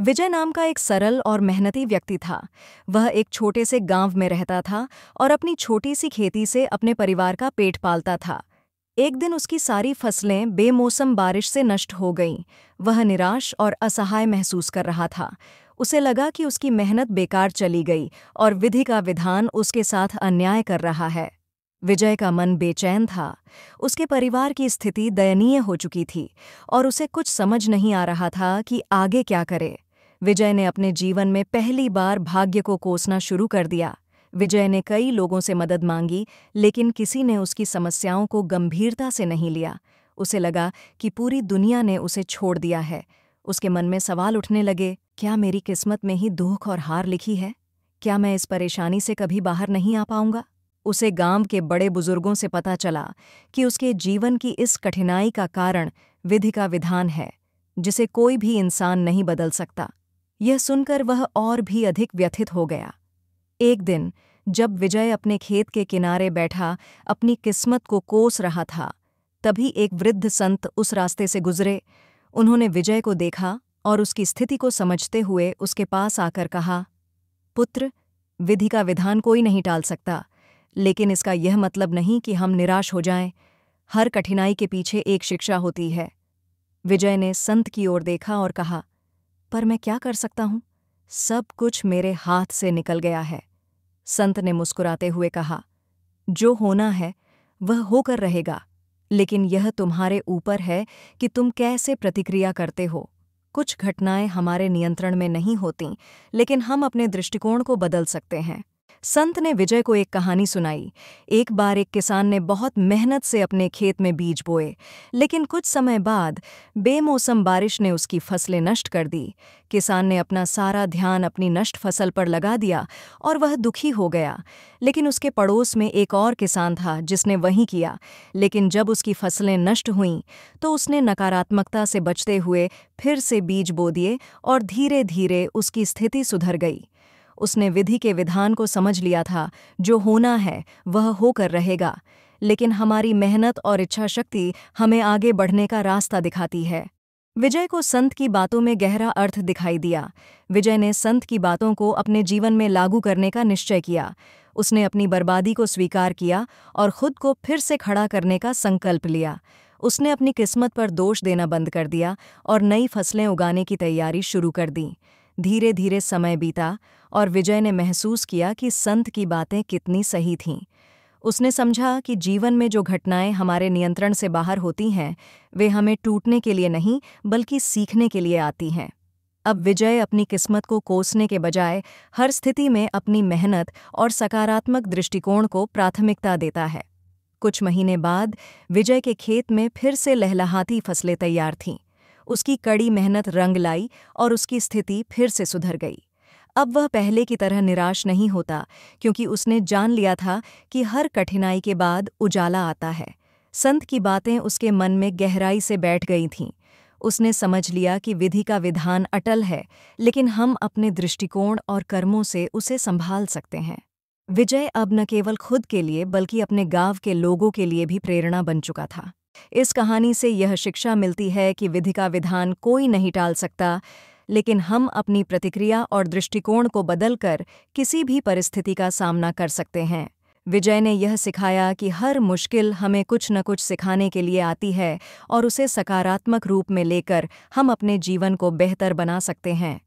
विजय नाम का एक सरल और मेहनती व्यक्ति था वह एक छोटे से गांव में रहता था और अपनी छोटी सी खेती से अपने परिवार का पेट पालता था एक दिन उसकी सारी फसलें बेमौसम बारिश से नष्ट हो गईं वह निराश और असहाय महसूस कर रहा था उसे लगा कि उसकी मेहनत बेकार चली गई और विधि का विधान उसके साथ अन्याय कर रहा है विजय का मन बेचैन था उसके परिवार की स्थिति दयनीय हो चुकी थी और उसे कुछ समझ नहीं आ रहा था कि आगे क्या करे विजय ने अपने जीवन में पहली बार भाग्य को कोसना शुरू कर दिया विजय ने कई लोगों से मदद मांगी लेकिन किसी ने उसकी समस्याओं को गंभीरता से नहीं लिया उसे लगा कि पूरी दुनिया ने उसे छोड़ दिया है उसके मन में सवाल उठने लगे क्या मेरी किस्मत में ही दुख और हार लिखी है क्या मैं इस परेशानी से कभी बाहर नहीं आ पाऊंगा उसे गांव के बड़े बुजुर्गों से पता चला कि उसके जीवन की इस कठिनाई का कारण विधि का विधान है जिसे कोई भी इंसान नहीं बदल सकता यह सुनकर वह और भी अधिक व्यथित हो गया एक दिन जब विजय अपने खेत के किनारे बैठा अपनी किस्मत को कोस रहा था तभी एक वृद्ध संत उस रास्ते से गुजरे उन्होंने विजय को देखा और उसकी स्थिति को समझते हुए उसके पास आकर कहा पुत्र विधि का विधान कोई नहीं टाल सकता लेकिन इसका यह मतलब नहीं कि हम निराश हो जाएं। हर कठिनाई के पीछे एक शिक्षा होती है विजय ने संत की ओर देखा और कहा पर मैं क्या कर सकता हूँ सब कुछ मेरे हाथ से निकल गया है संत ने मुस्कुराते हुए कहा जो होना है वह होकर रहेगा लेकिन यह तुम्हारे ऊपर है कि तुम कैसे प्रतिक्रिया करते हो कुछ घटनाएं हमारे नियंत्रण में नहीं होती लेकिन हम अपने दृष्टिकोण को बदल सकते हैं संत ने विजय को एक कहानी सुनाई एक बार एक किसान ने बहुत मेहनत से अपने खेत में बीज बोए लेकिन कुछ समय बाद बेमौसम बारिश ने उसकी फसलें नष्ट कर दी किसान ने अपना सारा ध्यान अपनी नष्ट फसल पर लगा दिया और वह दुखी हो गया लेकिन उसके पड़ोस में एक और किसान था जिसने वही किया लेकिन जब उसकी फसलें नष्ट हुईं तो उसने नकारात्मकता से बचते हुए फिर से बीज बो दिए और धीरे धीरे उसकी स्थिति सुधर गई उसने विधि के विधान को समझ लिया था जो होना है वह होकर रहेगा लेकिन हमारी मेहनत और इच्छा शक्ति हमें आगे बढ़ने का रास्ता दिखाती है विजय को संत की बातों में गहरा अर्थ दिखाई दिया विजय ने संत की बातों को अपने जीवन में लागू करने का निश्चय किया उसने अपनी बर्बादी को स्वीकार किया और खुद को फिर से खड़ा करने का संकल्प लिया उसने अपनी किस्मत पर दोष देना बंद कर दिया और नई फसलें उगाने की तैयारी शुरू कर दी धीरे धीरे समय बीता और विजय ने महसूस किया कि संत की बातें कितनी सही थीं उसने समझा कि जीवन में जो घटनाएं हमारे नियंत्रण से बाहर होती हैं वे हमें टूटने के लिए नहीं बल्कि सीखने के लिए आती हैं अब विजय अपनी किस्मत को कोसने के बजाय हर स्थिति में अपनी मेहनत और सकारात्मक दृष्टिकोण को प्राथमिकता देता है कुछ महीने बाद विजय के खेत में फिर से लहलहाती फसलें तैयार थीं उसकी कड़ी मेहनत रंग लाई और उसकी स्थिति फिर से सुधर गई अब वह पहले की तरह निराश नहीं होता क्योंकि उसने जान लिया था कि हर कठिनाई के बाद उजाला आता है संत की बातें उसके मन में गहराई से बैठ गई थीं उसने समझ लिया कि विधि का विधान अटल है लेकिन हम अपने दृष्टिकोण और कर्मों से उसे संभाल सकते हैं विजय अब न केवल खुद के लिए बल्कि अपने गांव के लोगों के लिए भी प्रेरणा बन चुका था इस कहानी से यह शिक्षा मिलती है कि विधि का विधान कोई नहीं टाल सकता लेकिन हम अपनी प्रतिक्रिया और दृष्टिकोण को बदलकर किसी भी परिस्थिति का सामना कर सकते हैं विजय ने यह सिखाया कि हर मुश्किल हमें कुछ न कुछ सिखाने के लिए आती है और उसे सकारात्मक रूप में लेकर हम अपने जीवन को बेहतर बना सकते हैं